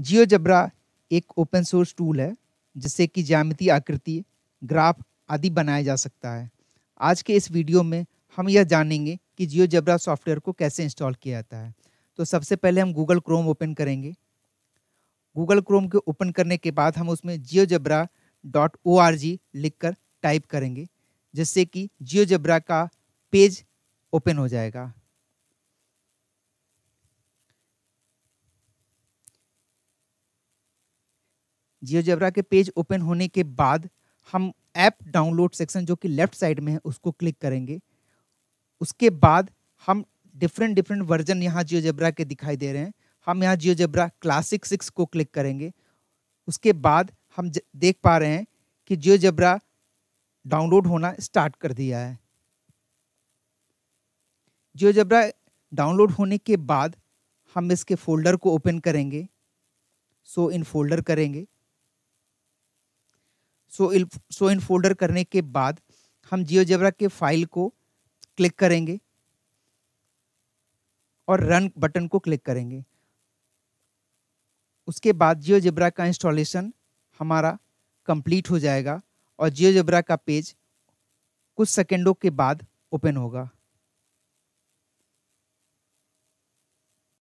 जियोजब्रा एक open source tool है जिससे कि ज्यामिति आकृति ग्राफ आदि बनाया जा सकता है आज के इस वीडियो में हम यह जानेंगे कि जियोजब्रा सॉफ्टवेयर को कैसे इंस्टॉल किया जाता है तो सबसे पहले हम गूगल क्रोम ओपन करेंगे गूगल क्रोम के ओपन करने के बाद हम उसमें जियोजब्रा डॉट ओ आर जी लिख कर टाइप करेंगे जिससे कि जियोजब्रा का पेज ओपन हो जाएगा जियो जबरा के पेज ओपन होने के बाद हम ऐप डाउनलोड सेक्शन जो कि लेफ्ट साइड में है उसको क्लिक करेंगे उसके बाद हम डिफरेंट डिफरेंट वर्जन यहाँ जियो जबरा के दिखाई दे रहे हैं हम यहाँ जियो जबरा क्लासिक सिक्स को क्लिक करेंगे उसके बाद हम देख पा रहे हैं कि जियो जबरा डाउनलोड होना स्टार्ट कर दिया है जियो जबरा डाउनलोड होने के बाद हम इसके फोल्डर को ओपन करेंगे सो इन फोल्डर करेंगे सो इन सो इन फोल्डर करने के बाद हम जियोजेब्रा के फाइल को क्लिक करेंगे और रन बटन को क्लिक करेंगे उसके बाद जियोजेब्रा का इंस्टॉलेशन हमारा कंप्लीट हो जाएगा और जबरा का पेज कुछ सेकेंडों के बाद ओपन होगा